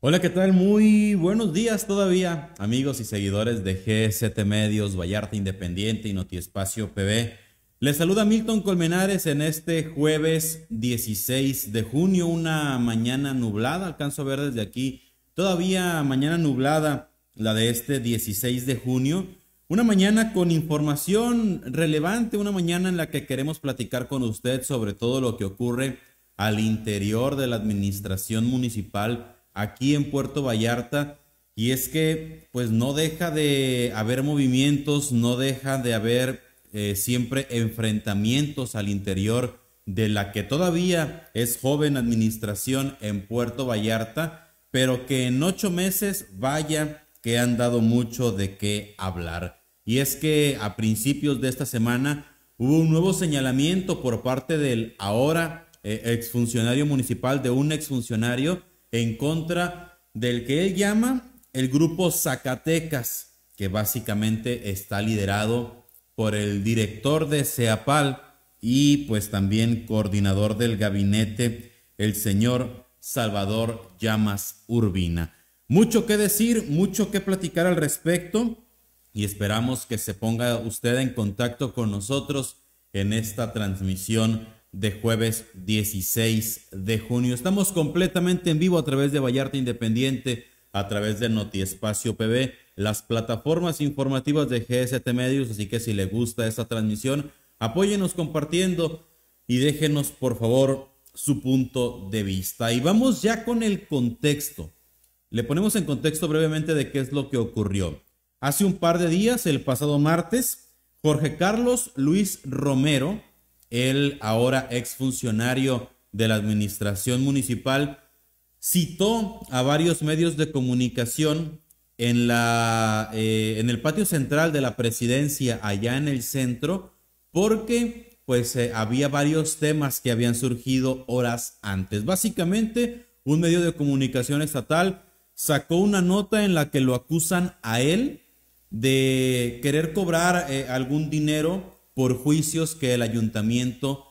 Hola, ¿qué tal? Muy buenos días todavía, amigos y seguidores de G7 Medios, Vallarta Independiente y Notiespacio PB. Les saluda Milton Colmenares en este jueves 16 de junio, una mañana nublada, alcanzo a ver desde aquí, todavía mañana nublada, la de este 16 de junio. Una mañana con información relevante, una mañana en la que queremos platicar con usted sobre todo lo que ocurre al interior de la administración municipal aquí en Puerto Vallarta. Y es que pues no deja de haber movimientos, no deja de haber eh, siempre enfrentamientos al interior de la que todavía es joven administración en Puerto Vallarta, pero que en ocho meses vaya que han dado mucho de qué hablar. Y es que a principios de esta semana hubo un nuevo señalamiento por parte del ahora eh, exfuncionario municipal, de un exfuncionario, en contra del que él llama el grupo Zacatecas, que básicamente está liderado por el director de CEAPAL y pues también coordinador del gabinete, el señor Salvador Llamas Urbina. Mucho que decir, mucho que platicar al respecto y esperamos que se ponga usted en contacto con nosotros en esta transmisión de jueves 16 de junio. Estamos completamente en vivo a través de Vallarta Independiente, a través de Notiespacio PB, las plataformas informativas de GST Medios, así que si le gusta esta transmisión, apóyenos compartiendo y déjenos por favor su punto de vista. Y vamos ya con el contexto. Le ponemos en contexto brevemente de qué es lo que ocurrió. Hace un par de días, el pasado martes, Jorge Carlos Luis Romero, el ahora exfuncionario de la administración municipal, citó a varios medios de comunicación en, la, eh, en el patio central de la presidencia, allá en el centro, porque pues eh, había varios temas que habían surgido horas antes. Básicamente, un medio de comunicación estatal sacó una nota en la que lo acusan a él de querer cobrar eh, algún dinero por juicios que el ayuntamiento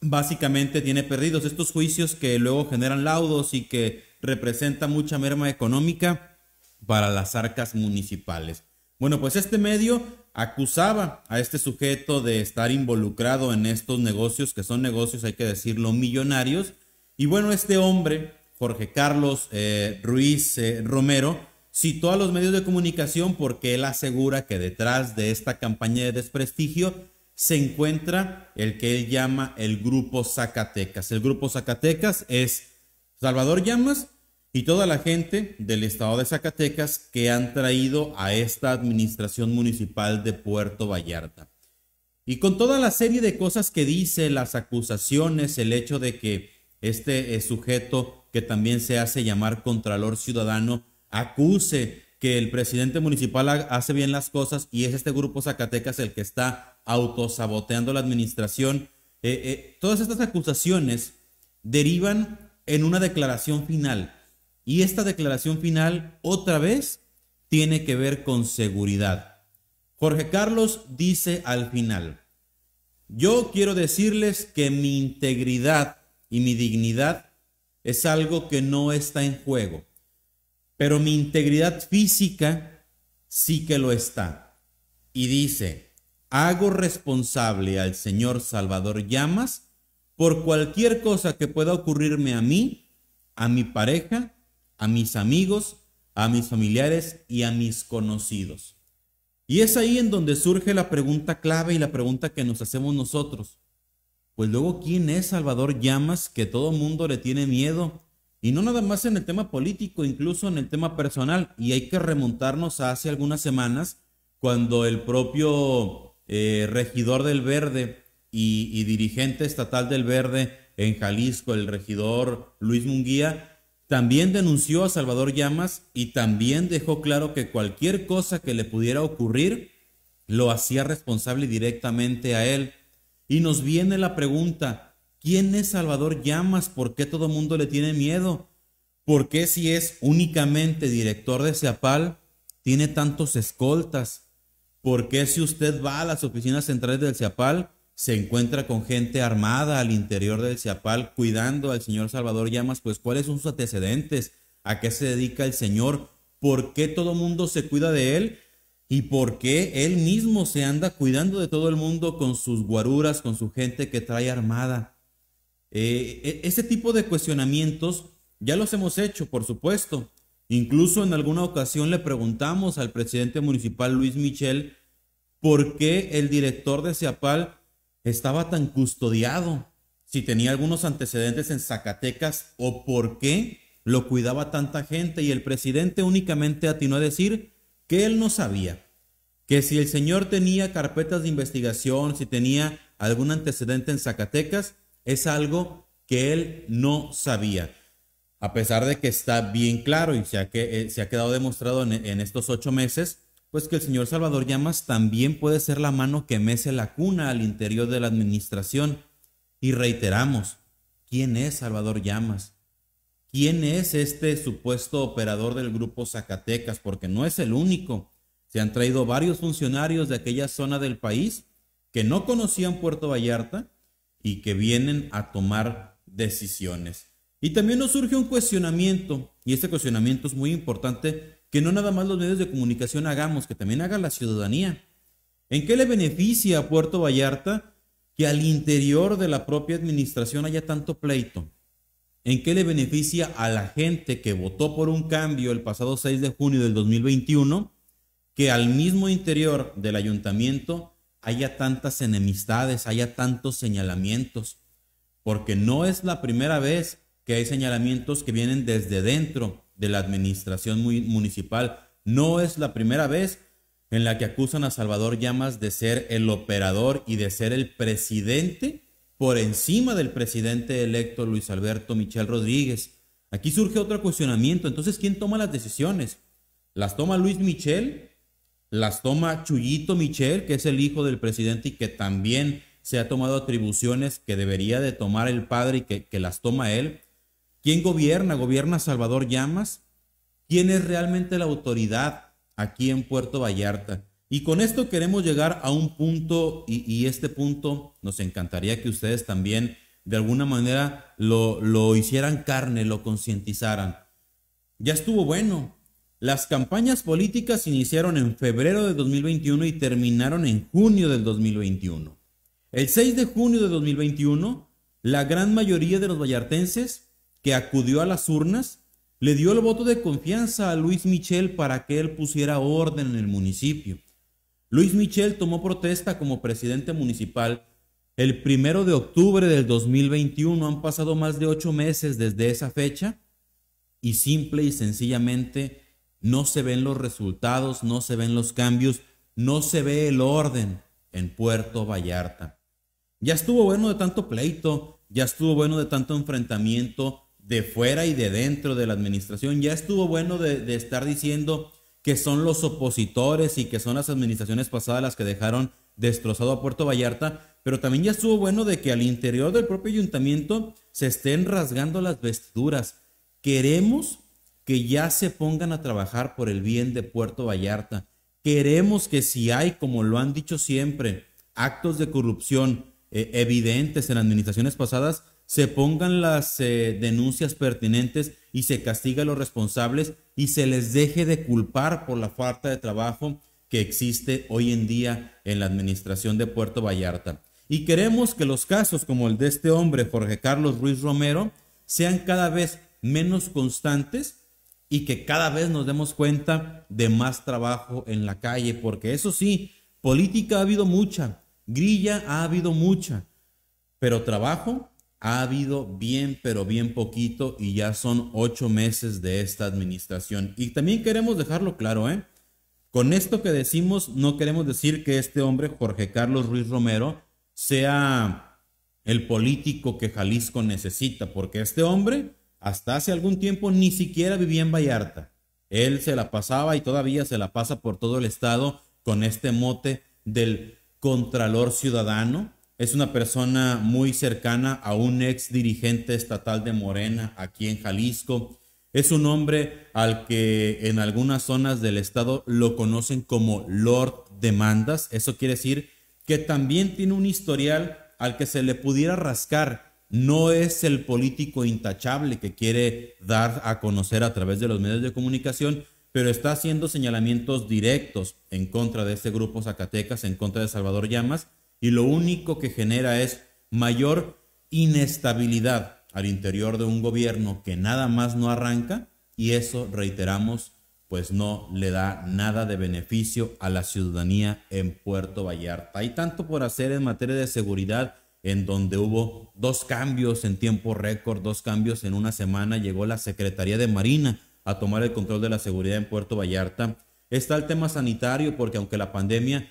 básicamente tiene perdidos. Estos juicios que luego generan laudos y que representan mucha merma económica para las arcas municipales. Bueno, pues este medio acusaba a este sujeto de estar involucrado en estos negocios, que son negocios, hay que decirlo, millonarios. Y bueno, este hombre, Jorge Carlos eh, Ruiz eh, Romero, citó a los medios de comunicación porque él asegura que detrás de esta campaña de desprestigio se encuentra el que él llama el grupo Zacatecas. El grupo Zacatecas es Salvador Llamas y toda la gente del estado de Zacatecas que han traído a esta administración municipal de Puerto Vallarta. Y con toda la serie de cosas que dice, las acusaciones, el hecho de que este eh, sujeto que también se hace llamar Contralor Ciudadano acuse que el presidente municipal hace bien las cosas y es este grupo Zacatecas el que está autosaboteando la administración. Eh, eh, todas estas acusaciones derivan en una declaración final. Y esta declaración final, otra vez, tiene que ver con seguridad. Jorge Carlos dice al final, yo quiero decirles que mi integridad y mi dignidad es algo que no está en juego, pero mi integridad física sí que lo está. Y dice, hago responsable al señor Salvador Llamas por cualquier cosa que pueda ocurrirme a mí, a mi pareja, a mis amigos, a mis familiares y a mis conocidos. Y es ahí en donde surge la pregunta clave y la pregunta que nos hacemos nosotros. Pues luego, ¿quién es Salvador Llamas que todo mundo le tiene miedo? Y no nada más en el tema político, incluso en el tema personal. Y hay que remontarnos a hace algunas semanas cuando el propio eh, regidor del Verde y, dirigente estatal del Verde en Jalisco, el regidor Luis Munguía, también denunció a Salvador Llamas y también dejó claro que cualquier cosa que le pudiera ocurrir lo hacía responsable directamente a él. Y nos viene la pregunta, ¿quién es Salvador Llamas? ¿Por qué todo el mundo le tiene miedo? ¿Por qué si es únicamente director de CEAPAL tiene tantos escoltas? ¿Por qué si usted va a las oficinas centrales del CIAPAL se encuentra con gente armada al interior del CIAPAL cuidando al señor Salvador Llamas? Pues cuáles son sus antecedentes, a qué se dedica el señor, por qué todo mundo se cuida de él y por qué él mismo se anda cuidando de todo el mundo con sus guaruras, con su gente que trae armada. Eh, e, ese tipo de cuestionamientos ya los hemos hecho, por supuesto, Incluso en alguna ocasión le preguntamos al presidente municipal Luis Michel por qué el director de CIAPAL estaba tan custodiado, si tenía algunos antecedentes en Zacatecas o por qué lo cuidaba tanta gente y el presidente únicamente atinó a decir que él no sabía, que si el señor tenía carpetas de investigación, si tenía algún antecedente en Zacatecas, es algo que él no sabía a pesar de que está bien claro y se ha, que, eh, se ha quedado demostrado en, estos ocho meses, pues que el señor Salvador Llamas también puede ser la mano que mece la cuna al interior de la administración. Y reiteramos, ¿quién es Salvador Llamas? ¿Quién es este supuesto operador del grupo Zacatecas? Porque no es el único. Se han traído varios funcionarios de aquella zona del país que no conocían Puerto Vallarta y que vienen a tomar decisiones. Y también nos surge un cuestionamiento, y este cuestionamiento es muy importante, que no nada más los medios de comunicación hagamos, que también haga la ciudadanía. ¿En qué le beneficia a Puerto Vallarta que al interior de la propia administración haya tanto pleito? ¿En qué le beneficia a la gente que votó por un cambio el pasado 6 de junio del 2021 que al mismo interior del ayuntamiento haya tantas enemistades, haya tantos señalamientos? Porque no es la primera vez que hay señalamientos que vienen desde dentro de la administración municipal. No es la primera vez en la que acusan a Salvador Llamas de ser el operador y de ser el presidente por encima del presidente electo Luis Alberto Michel Rodríguez. Aquí surge otro cuestionamiento. Entonces, ¿quién toma las decisiones? ¿Las toma Luis Michel? ¿Las toma Chuyito Michel, que es el hijo del presidente y que también se ha tomado atribuciones que debería de tomar el padre y que, que las toma él? ¿Quién gobierna? ¿Gobierna Salvador Llamas? ¿Quién es realmente la autoridad aquí en Puerto Vallarta? Y con esto queremos llegar a un punto, y, este punto nos encantaría que ustedes también de alguna manera lo, lo hicieran carne, lo concientizaran. Ya estuvo bueno. Las campañas políticas iniciaron en febrero de 2021 y terminaron en junio del 2021. El 6 de junio de 2021, la gran mayoría de los vallartenses que acudió a las urnas, le dio el voto de confianza a Luis Michel para que él pusiera orden en el municipio. Luis Michel tomó protesta como presidente municipal el primero de octubre del 2021. Han pasado más de ocho meses desde esa fecha y simple y sencillamente no se ven los resultados, no se ven los cambios, no se ve el orden en Puerto Vallarta. Ya estuvo bueno de tanto pleito, ya estuvo bueno de tanto enfrentamiento, de fuera y de dentro de la administración. Ya estuvo bueno de, estar diciendo que son los opositores y que son las administraciones pasadas las que dejaron destrozado a Puerto Vallarta, pero también ya estuvo bueno de que al interior del propio ayuntamiento se estén rasgando las vestiduras. Queremos que ya se pongan a trabajar por el bien de Puerto Vallarta. Queremos que si hay, como lo han dicho siempre, actos de corrupción eh, evidentes en administraciones pasadas, se pongan las eh, denuncias pertinentes y se castigue a los responsables y se les deje de culpar por la falta de trabajo que existe hoy en día en la administración de Puerto Vallarta. Y queremos que los casos como el de este hombre, Jorge Carlos Ruiz Romero, sean cada vez menos constantes y que cada vez nos demos cuenta de más trabajo en la calle, porque eso sí, política ha habido mucha, grilla ha habido mucha, pero trabajo ha habido bien, pero bien poquito y ya son ocho meses de esta administración. Y también queremos dejarlo claro, ¿eh? Con esto que decimos, no queremos decir que este hombre, Jorge Carlos Ruiz Romero, sea el político que Jalisco necesita, porque este hombre hasta hace algún tiempo ni siquiera vivía en Vallarta. Él se la pasaba y todavía se la pasa por todo el estado con este mote del Contralor Ciudadano, es una persona muy cercana a un ex dirigente estatal de Morena aquí en Jalisco. Es un hombre al que en algunas zonas del estado lo conocen como Lord Demandas. Eso quiere decir que también tiene un historial al que se le pudiera rascar. No es el político intachable que quiere dar a conocer a través de los medios de comunicación, pero está haciendo señalamientos directos en contra de este grupo Zacatecas, en contra de Salvador Llamas, y lo único que genera es mayor inestabilidad al interior de un gobierno que nada más no arranca y eso, reiteramos, pues no le da nada de beneficio a la ciudadanía en Puerto Vallarta. Hay tanto por hacer en materia de seguridad en donde hubo dos cambios en tiempo récord, dos cambios en una semana, llegó la Secretaría de Marina a tomar el control de la seguridad en Puerto Vallarta. Está el tema sanitario porque aunque la pandemia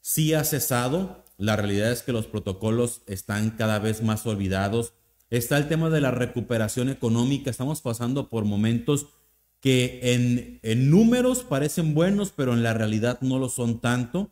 sí ha cesado, la realidad es que los protocolos están cada vez más olvidados. Está el tema de la recuperación económica. Estamos pasando por momentos que en, números parecen buenos, pero en la realidad no lo son tanto.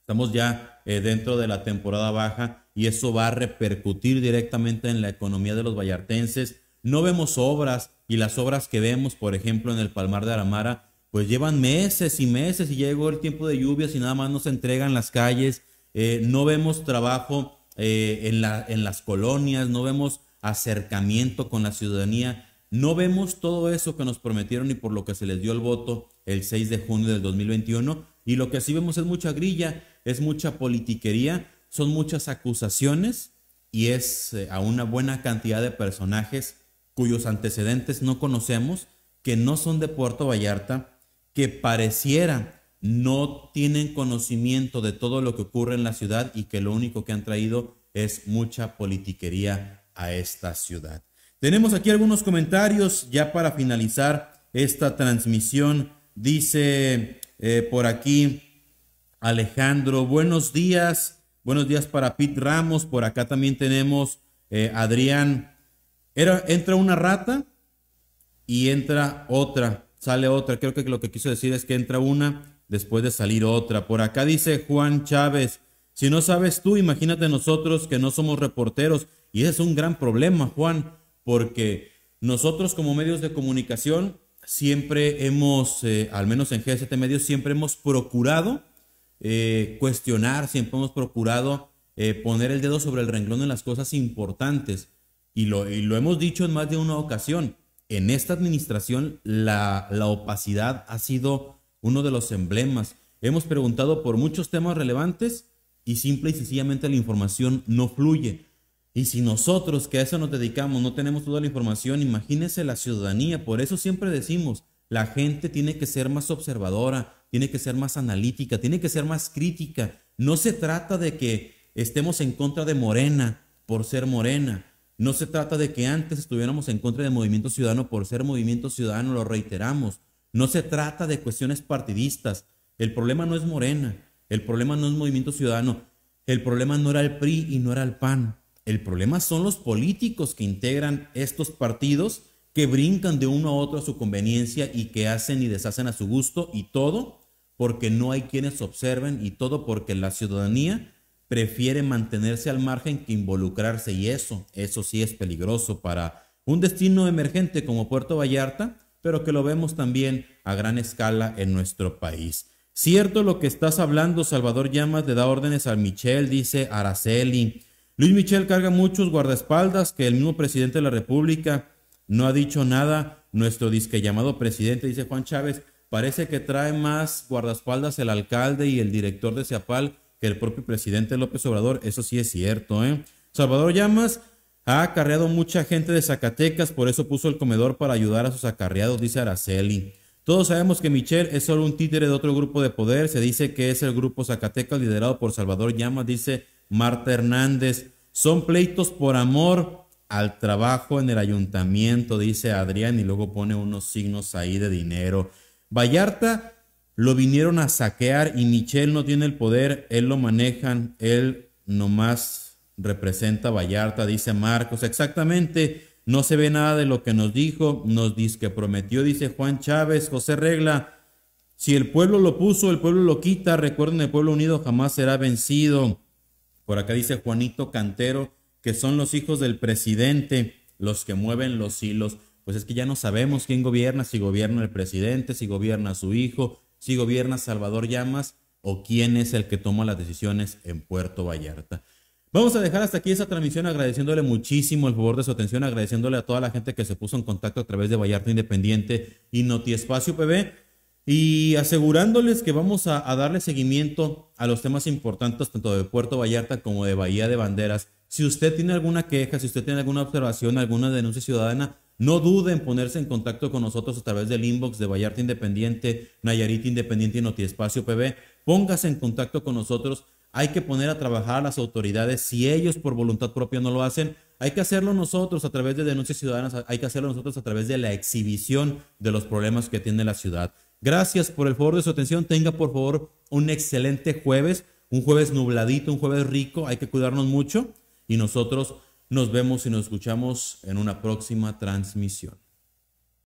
Estamos ya eh, dentro de la temporada baja y eso va a repercutir directamente en la economía de los vallartenses. No vemos obras y las obras que vemos, por ejemplo, en el Palmar de Aramara, pues llevan meses y meses y llegó el tiempo de lluvias y nada más nos entregan las calles eh, no vemos trabajo eh, en, las colonias, no vemos acercamiento con la ciudadanía, no vemos todo eso que nos prometieron y por lo que se les dio el voto el 6 de junio del 2021. Y lo que sí vemos es mucha grilla, es mucha politiquería, son muchas acusaciones y es eh, a una buena cantidad de personajes cuyos antecedentes no conocemos, que no son de Puerto Vallarta, que pareciera no tienen conocimiento de todo lo que ocurre en la ciudad y que lo único que han traído es mucha politiquería a esta ciudad. Tenemos aquí algunos comentarios ya para finalizar esta transmisión. Dice eh, por aquí Alejandro, buenos días, buenos días para Pete Ramos, por acá también tenemos eh, Adrián. entra una rata y entra otra, sale otra. Creo que lo que quiso decir es que entra una después de salir otra. Por acá dice Juan Chávez, si no sabes tú, imagínate nosotros que no somos reporteros. Y ese es un gran problema, Juan, porque nosotros como medios de comunicación siempre hemos, eh, al menos en G7 Medios, siempre hemos procurado eh, cuestionar, siempre hemos procurado eh, poner el dedo sobre el renglón de las cosas importantes. Y lo, lo hemos dicho en más de una ocasión. En esta administración la, la opacidad ha sido uno de los emblemas. Hemos preguntado por muchos temas relevantes y simple y sencillamente la información no fluye. Y si nosotros que a eso nos dedicamos no tenemos toda la información, imagínese la ciudadanía. Por eso siempre decimos, la gente tiene que ser más observadora, tiene que ser más analítica, tiene que ser más crítica. No se trata de que estemos en contra de Morena por ser Morena. No se trata de que antes estuviéramos en contra de Movimiento Ciudadano por ser Movimiento Ciudadano, lo reiteramos. No se trata de cuestiones partidistas. El problema no es Morena, el problema no es Movimiento Ciudadano, el problema no era el PRI y no era el PAN. El problema son los políticos que integran estos partidos que brincan de uno a otro a su conveniencia y que hacen y deshacen a su gusto y todo porque no hay quienes observen y todo porque la ciudadanía prefiere mantenerse al margen que involucrarse y eso, eso sí es peligroso para un destino emergente como Puerto Vallarta, pero que lo vemos también a gran escala en nuestro país. Cierto lo que estás hablando, Salvador Llamas le da órdenes al Michel, dice Araceli. Luis Michel carga muchos guardaespaldas que el mismo presidente de la República no ha dicho nada. Nuestro disque llamado presidente, dice Juan Chávez, parece que trae más guardaespaldas el alcalde y el director de CEAPAL que el propio presidente López Obrador. Eso sí es cierto, ¿eh? Salvador Llamas, ha acarreado mucha gente de Zacatecas, por eso puso el comedor para ayudar a sus acarreados, dice Araceli. Todos sabemos que Michelle es solo un títere de otro grupo de poder. Se dice que es el grupo Zacatecas liderado por Salvador Llamas, dice Marta Hernández. Son pleitos por amor al trabajo en el ayuntamiento, dice Adrián, y luego pone unos signos ahí de dinero. Vallarta lo vinieron a saquear y Michelle no tiene el poder, él lo manejan, él nomás representa Vallarta, dice Marcos. Exactamente, no se ve nada de lo que nos dijo, nos dice que prometió, dice Juan Chávez, José Regla. Si el pueblo lo puso, el pueblo lo quita. Recuerden, el pueblo unido jamás será vencido. Por acá dice Juanito Cantero, que son los hijos del presidente los que mueven los hilos. Pues es que ya no sabemos quién gobierna, si gobierna el presidente, si gobierna su hijo, si gobierna Salvador Llamas o quién es el que toma las decisiones en Puerto Vallarta. Vamos a dejar hasta aquí esta transmisión agradeciéndole muchísimo el favor de su atención, agradeciéndole a toda la gente que se puso en contacto a través de Vallarta Independiente y Notiespacio PB y asegurándoles que vamos a, darle seguimiento a los temas importantes tanto de Puerto Vallarta como de Bahía de Banderas. Si usted tiene alguna queja, si usted tiene alguna observación, alguna denuncia ciudadana, no dude en ponerse en contacto con nosotros a través del inbox de Vallarta Independiente, Nayarit Independiente y Notiespacio PB. Póngase en contacto con nosotros hay que poner a trabajar a las autoridades. Si ellos por voluntad propia no lo hacen, hay que hacerlo nosotros a través de denuncias ciudadanas, hay que hacerlo nosotros a través de la exhibición de los problemas que tiene la ciudad. Gracias por el favor de su atención. Tenga por favor un excelente jueves, un jueves nubladito, un jueves rico. Hay que cuidarnos mucho y nosotros nos vemos y nos escuchamos en una próxima transmisión.